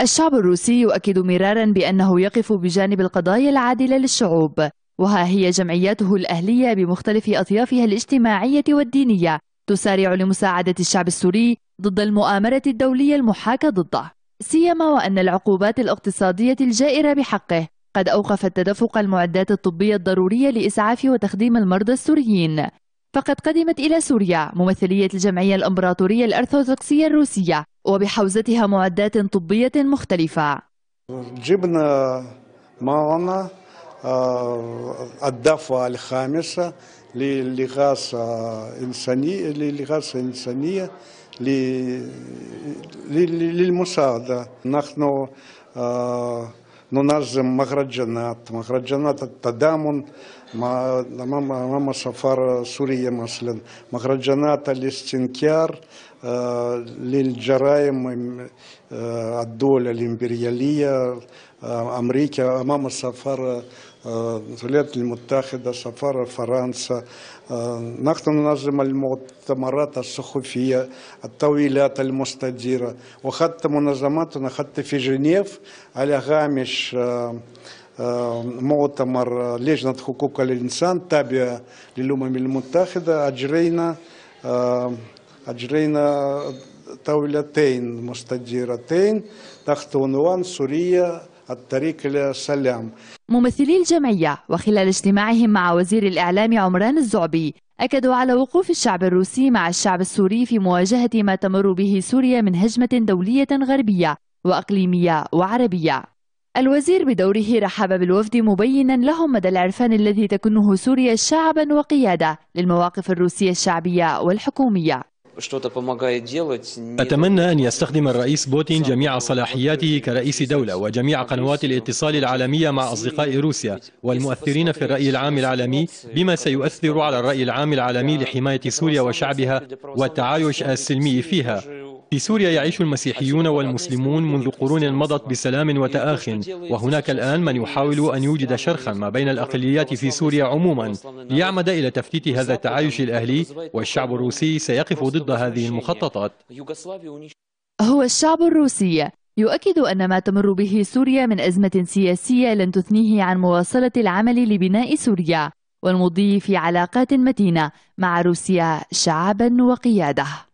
الشعب الروسي يؤكد مرارا بأنه يقف بجانب القضايا العادلة للشعوب وها هي جمعياته الأهلية بمختلف أطيافها الاجتماعية والدينية تسارع لمساعدة الشعب السوري ضد المؤامرة الدولية المحاكة ضده سيما وأن العقوبات الاقتصادية الجائرة بحقه قد أوقفت تدفق المعدات الطبية الضرورية لإسعاف وتخديم المرضى السوريين فقد قدمت إلى سوريا ممثلية الجمعية الأمبراطورية الأرثوذكسية الروسية وبحوزتها معدات طبية مختلفة جبنا معنا آه، الدفعة الخامسة للإغاثة آه، إنسانية للإغاثة إنسانية للمساعدة نحن آه، Но ну, нас же Махраджанат, Махраджанат Тадамун, Мама мама, сафара Сурия Маслен, Махраджанат Алистинкяр, آه، للجرائم آه، الدول الإمبريالية آه، أمريكا أمام السفارة الولايات المتحدة سفارة فرنسا نحن ننظم المؤتمرات الصحفية الطويلات المستديرة وحتى منظماتنا حتى في جنيف على هامش مؤتمر لجنة حقوق الإنسان تابعة للأمم المتحدة أجرينا أجرينا طاولتين مستديرتين تحت عنوان سوريا الطريق إلى السلام ممثلي الجمعية وخلال اجتماعهم مع وزير الإعلام عمران الزعبي أكدوا على وقوف الشعب الروسي مع الشعب السوري في مواجهة ما تمر به سوريا من هجمة دولية غربية وأقليمية وعربية الوزير بدوره رحب بالوفد مبينا لهم مدى العرفان الذي تكنه سوريا شعبا وقيادة للمواقف الروسية الشعبية والحكومية أتمنى أن يستخدم الرئيس بوتين جميع صلاحياته كرئيس دولة وجميع قنوات الاتصال العالمية مع أصدقاء روسيا والمؤثرين في الرأي العام العالمي بما سيؤثر على الرأي العام العالمي لحماية سوريا وشعبها والتعايش السلمي فيها في سوريا يعيش المسيحيون والمسلمون منذ قرون مضت بسلام وتآخ وهناك الآن من يحاول أن يوجد شرخا ما بين الأقليات في سوريا عموما ليعمد إلى تفتيت هذا التعايش الأهلي والشعب الروسي سيقف ضد هذه المخططات هو الشعب الروسي يؤكد أن ما تمر به سوريا من أزمة سياسية لن تثنيه عن مواصلة العمل لبناء سوريا والمضي في علاقات متينة مع روسيا شعبا وقياده